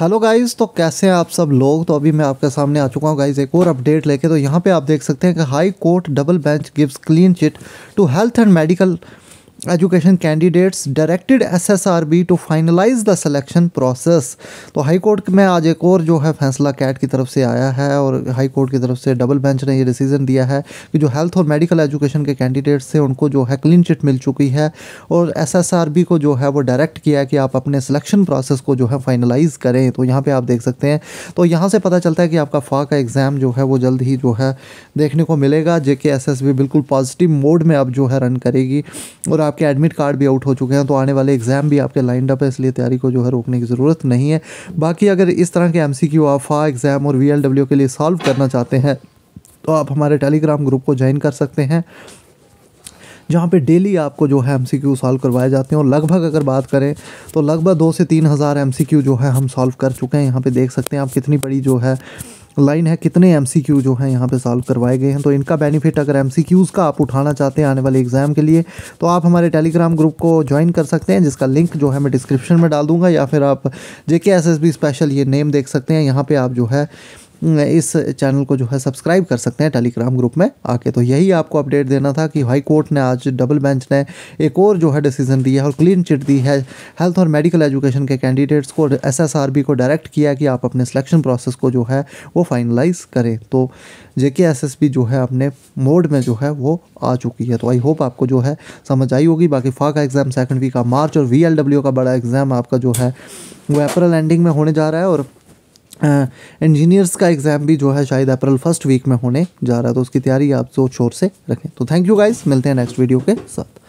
hello guys तो कैसे हैं आप सब लोग तो अभी मैं आपके सामने आ चुका हूं गाइस एक और अपडेट लेके तो यहां पे आप देख सकते हैं कि high court double bench gives clean chit to health and medical education candidates directed SSRB to finalise the selection process तो हाई कोर्ट में आज एक और जो है फैसला कैट की तरफ से आया है और हाई कोर्ट की तरफ से डबल बेंच ने ये डिसीजन दिया है कि जो हेल्थ और मेडिकल एजुकेशन के कैंडिडेट्स थे उनको जो है क्लीन चिट मिल चुकी है और एसएसआरबी को जो है वो डायरेक्ट किया है कि आप अपने सिलेक्शन प्रोसेस को जो है फाइनलाइज करें तो यहाँ पर आप देख सकते हैं तो यहाँ से पता चलता है कि आपका फा का एग्ज़ाम जो है वो जल्द ही जो है देखने को मिलेगा जे बी बिल्कुल पॉजिटिव मोड में अब जो है रन करेगी और आपके एडमिट कार्ड भी आउट हो चुके हैं तो आने वाले एग्जाम भी आपके लाइनड अप है इसलिए तैयारी को जो है रोकने की ज़रूरत नहीं है बाकी अगर इस तरह के एम सी क्यू आफा एग्ज़ाम और वी एल डब्ल्यू के लिए सॉल्व करना चाहते हैं तो आप हमारे टेलीग्राम ग्रुप को ज्वाइन कर सकते हैं जहाँ पे डेली आपको जो है एमसीक्यू सॉल्व करवाए जाते हैं और लगभग अगर बात करें तो लगभग दो से तीन हज़ार एम जो है हम सॉल्व कर चुके हैं यहाँ पे देख सकते हैं आप कितनी बड़ी जो है लाइन है कितने एम जो हैं यहाँ पर सॉल्व करवाए गए हैं तो इनका बेनिफिट अगर एम का आप उठाना चाहते हैं आने वाले एग्ज़ाम के लिए तो आप हमारे टेलीग्राम ग्रुप को ज्वाइन कर सकते हैं जिसका लिंक जो है मैं डिस्क्रिप्शन में डाल दूँगा या फिर आप जे स्पेशल ये नेम देख सकते हैं यहाँ पर आप जो है इस चैनल को जो है सब्सक्राइब कर सकते हैं टेलीग्राम ग्रुप में आके तो यही आपको अपडेट देना था कि हाई कोर्ट ने आज डबल बेंच ने एक और जो है डिसीजन दिया है और क्लीन चिट दी है हेल्थ और मेडिकल एजुकेशन के कैंडिडेट्स को एस को डायरेक्ट किया कि आप अपने सिलेक्शन प्रोसेस को जो है वो फाइनलाइज करें तो जेके एस जो है अपने मोड में जो है वो आ चुकी है तो आई होप आपको जो है समझ आई होगी बाकी फा का एग्ज़ाम सेकंड वीक का मार्च और वी का बड़ा एग्ज़ाम आपका जो है वो अप्रैल एंडिंग में होने जा रहा है और इंजीनियर्स का एग्ज़ाम भी जो है शायद अप्रैल फर्स्ट वीक में होने जा रहा है तो उसकी तैयारी आप जोर शोर से रखें तो थैंक यू गाइस मिलते हैं नेक्स्ट वीडियो के साथ